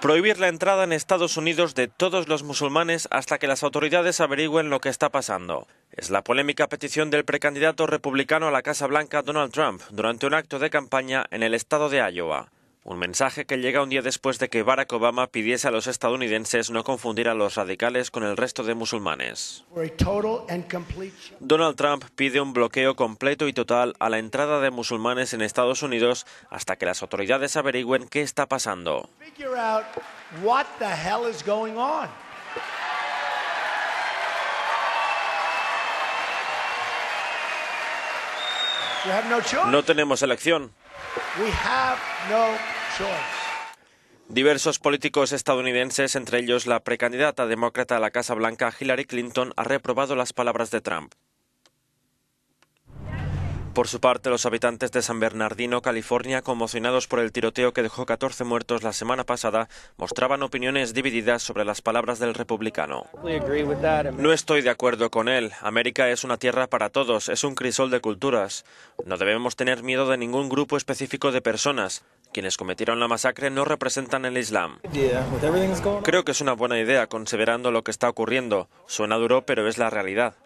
prohibir la entrada en Estados Unidos de todos los musulmanes hasta que las autoridades averigüen lo que está pasando. Es la polémica petición del precandidato republicano a la Casa Blanca Donald Trump durante un acto de campaña en el estado de Iowa. Un mensaje que llega un día después de que Barack Obama pidiese a los estadounidenses no confundir a los radicales con el resto de musulmanes. Donald Trump pide un bloqueo completo y total a la entrada de musulmanes en Estados Unidos hasta que las autoridades averigüen qué está pasando. No tenemos elección. Diversos políticos estadounidenses, entre ellos la precandidata demócrata a la Casa Blanca Hillary Clinton, ha reprobado las palabras de Trump. Por su parte, los habitantes de San Bernardino, California, conmocionados por el tiroteo que dejó 14 muertos la semana pasada, mostraban opiniones divididas sobre las palabras del republicano. No estoy de acuerdo con él. América es una tierra para todos, es un crisol de culturas. No debemos tener miedo de ningún grupo específico de personas quienes cometieron la masacre no representan el Islam. Creo que es una buena idea considerando lo que está ocurriendo. Suena duro, pero es la realidad.